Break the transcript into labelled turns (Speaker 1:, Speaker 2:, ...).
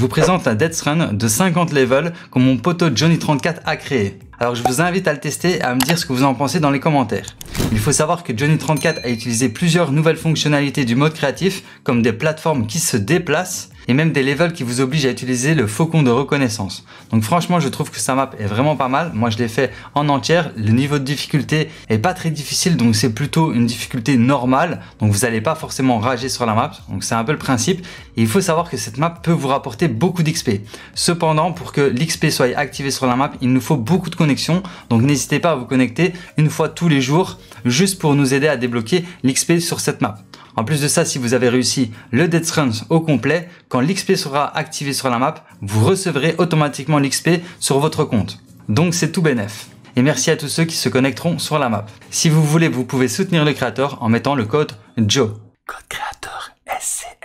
Speaker 1: je vous présente un Death Run de 50 levels que mon poteau Johnny34 a créé. Alors je vous invite à le tester et à me dire ce que vous en pensez dans les commentaires. Il faut savoir que Johnny34 a utilisé plusieurs nouvelles fonctionnalités du mode créatif, comme des plateformes qui se déplacent, et même des levels qui vous obligent à utiliser le faucon de reconnaissance. Donc franchement, je trouve que sa map est vraiment pas mal. Moi, je l'ai fait en entière. Le niveau de difficulté est pas très difficile, donc c'est plutôt une difficulté normale. Donc vous n'allez pas forcément rager sur la map. Donc c'est un peu le principe. Et il faut savoir que cette map peut vous rapporter beaucoup d'XP. Cependant, pour que l'XP soit activé sur la map, il nous faut beaucoup de connexions. Donc n'hésitez pas à vous connecter une fois tous les jours, juste pour nous aider à débloquer l'XP sur cette map. En plus de ça, si vous avez réussi le Death Run au complet, quand l'XP sera activé sur la map, vous recevrez automatiquement l'XP sur votre compte. Donc c'est tout bénef. Et merci à tous ceux qui se connecteront sur la map. Si vous voulez, vous pouvez soutenir le créateur en mettant le code Joe. Code
Speaker 2: créateur
Speaker 1: SC.